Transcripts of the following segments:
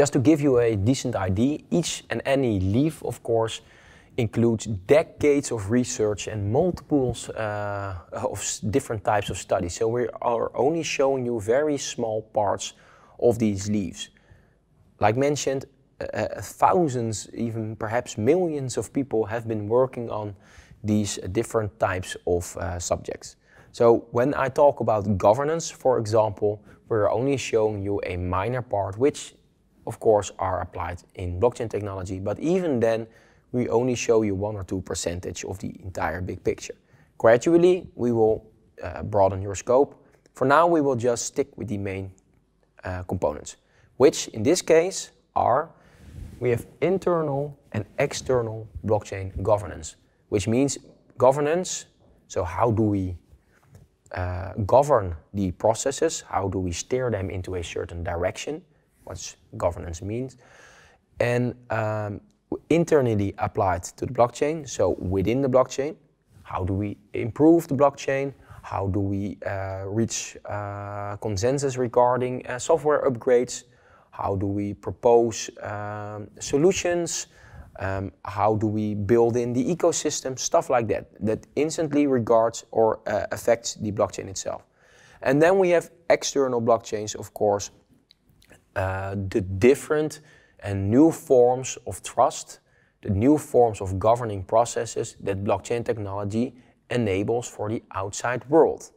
Just to give you a decent idea, each and any leaf, of course, includes decades of research and multiples uh, of different types of studies. So we are only showing you very small parts of these leaves. Like mentioned, uh, uh, thousands, even perhaps millions of people have been working on these different types of uh, subjects. So when I talk about governance, for example, we're only showing you a minor part, which of course, are applied in blockchain technology. But even then, we only show you one or two percentage of the entire big picture. Gradually, we will uh, broaden your scope. For now, we will just stick with the main uh, components, which in this case are we have internal and external blockchain governance, which means governance. So, how do we uh, govern the processes? How do we steer them into a certain direction? what governance means, and um, internally applied to the blockchain. So within the blockchain, how do we improve the blockchain? How do we uh, reach uh, consensus regarding uh, software upgrades? How do we propose um, solutions? Um, how do we build in the ecosystem? Stuff like that, that instantly regards or uh, affects the blockchain itself. And then we have external blockchains, of course, uh, the different and new forms of trust, the new forms of governing processes that blockchain technology enables for the outside world.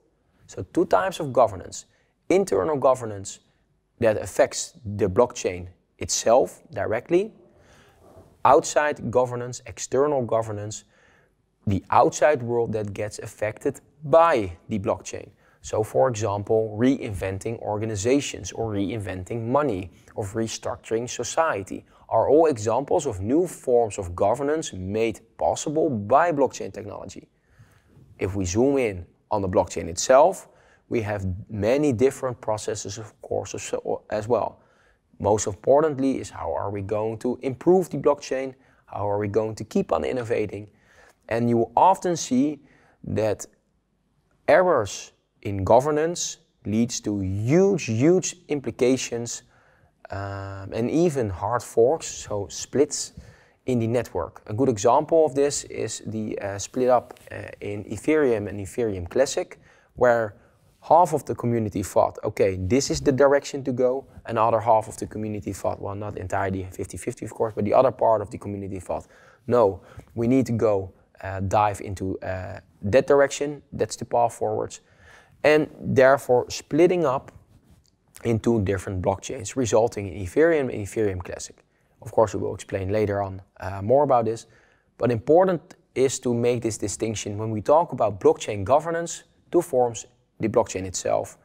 So two types of governance. Internal governance that affects the blockchain itself directly. Outside governance, external governance, the outside world that gets affected by the blockchain. So, for example, reinventing organizations or reinventing money or restructuring society are all examples of new forms of governance made possible by blockchain technology. If we zoom in on the blockchain itself, we have many different processes, of course, as well. Most importantly is how are we going to improve the blockchain? How are we going to keep on innovating? And you often see that errors in governance leads to huge, huge implications um, and even hard forks, so splits in the network. A good example of this is the uh, split up uh, in Ethereum and Ethereum Classic, where half of the community thought, okay, this is the direction to go. Another half of the community thought, well, not entirely 50-50, of course, but the other part of the community thought, no, we need to go uh, dive into uh, that direction. That's the path forwards and therefore splitting up into different blockchains, resulting in Ethereum and Ethereum Classic. Of course, we will explain later on uh, more about this, but important is to make this distinction when we talk about blockchain governance, two forms, the blockchain itself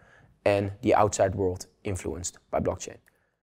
and the outside world influenced by blockchain.